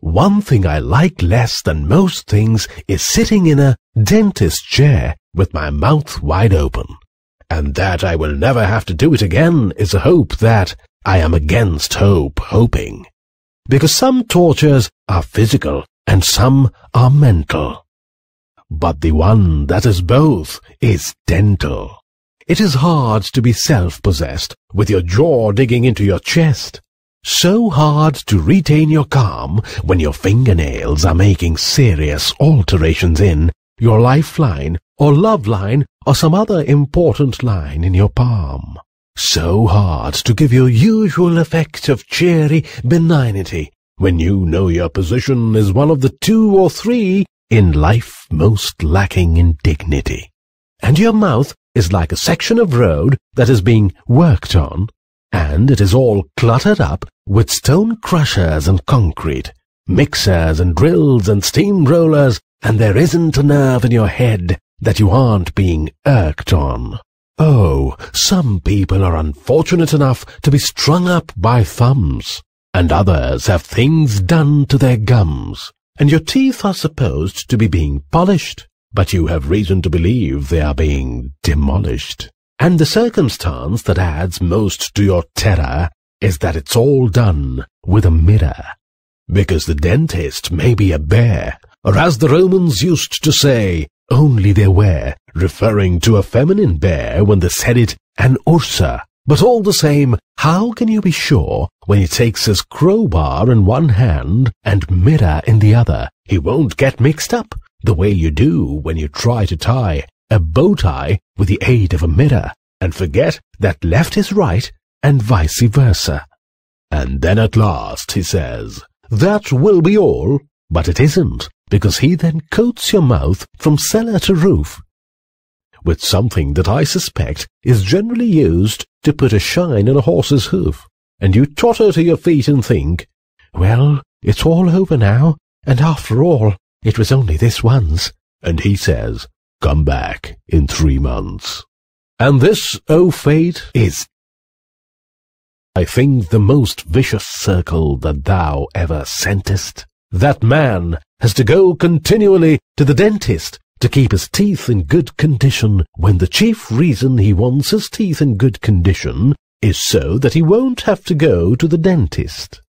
One thing I like less than most things is sitting in a dentist chair with my mouth wide open. And that I will never have to do it again is a hope that I am against hope hoping. Because some tortures are physical and some are mental. But the one that is both is dental. It is hard to be self-possessed with your jaw digging into your chest so hard to retain your calm when your fingernails are making serious alterations in your lifeline or love line or some other important line in your palm. So hard to give your usual effect of cheery benignity when you know your position is one of the two or three in life most lacking in dignity. And your mouth is like a section of road that is being worked on and it is all cluttered up with stone crushers and concrete, mixers and drills and steam rollers, and there isn't a nerve in your head that you aren't being irked on. Oh, some people are unfortunate enough to be strung up by thumbs, and others have things done to their gums, and your teeth are supposed to be being polished, but you have reason to believe they are being demolished. And the circumstance that adds most to your terror is that it's all done with a mirror. Because the dentist may be a bear, or as the Romans used to say, only they were, referring to a feminine bear when they said it, an ursa. But all the same, how can you be sure when he takes his crowbar in one hand and mirror in the other, he won't get mixed up the way you do when you try to tie a bow tie with the aid of a mirror and forget that left is right and vice versa. And then at last he says, that will be all, but it isn't, because he then coats your mouth from cellar to roof with something that I suspect is generally used to put a shine on a horse's hoof, and you totter to your feet and think, Well, it's all over now, and after all, it was only this once. And he says, Come back in three months. And this, O oh fate, is I think the most vicious circle that thou ever sentest. That man has to go continually to the dentist to keep his teeth in good condition when the chief reason he wants his teeth in good condition is so that he won't have to go to the dentist.